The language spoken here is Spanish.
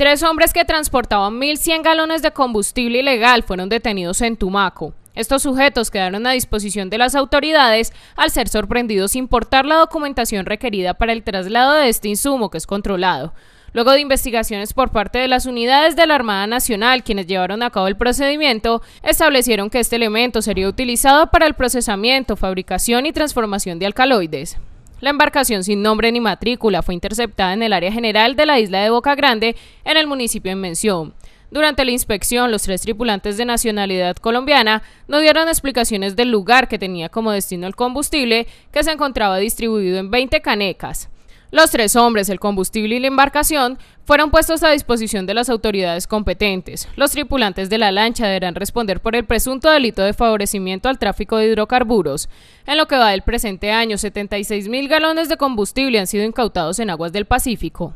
Tres hombres que transportaban 1.100 galones de combustible ilegal fueron detenidos en Tumaco. Estos sujetos quedaron a disposición de las autoridades al ser sorprendidos sin portar la documentación requerida para el traslado de este insumo que es controlado. Luego de investigaciones por parte de las unidades de la Armada Nacional, quienes llevaron a cabo el procedimiento, establecieron que este elemento sería utilizado para el procesamiento, fabricación y transformación de alcaloides. La embarcación sin nombre ni matrícula fue interceptada en el área general de la isla de Boca Grande, en el municipio en mención. Durante la inspección, los tres tripulantes de nacionalidad colombiana no dieron explicaciones del lugar que tenía como destino el combustible, que se encontraba distribuido en 20 canecas. Los tres hombres, el combustible y la embarcación fueron puestos a disposición de las autoridades competentes. Los tripulantes de la lancha deberán responder por el presunto delito de favorecimiento al tráfico de hidrocarburos. En lo que va del presente año, 76 mil galones de combustible han sido incautados en aguas del Pacífico.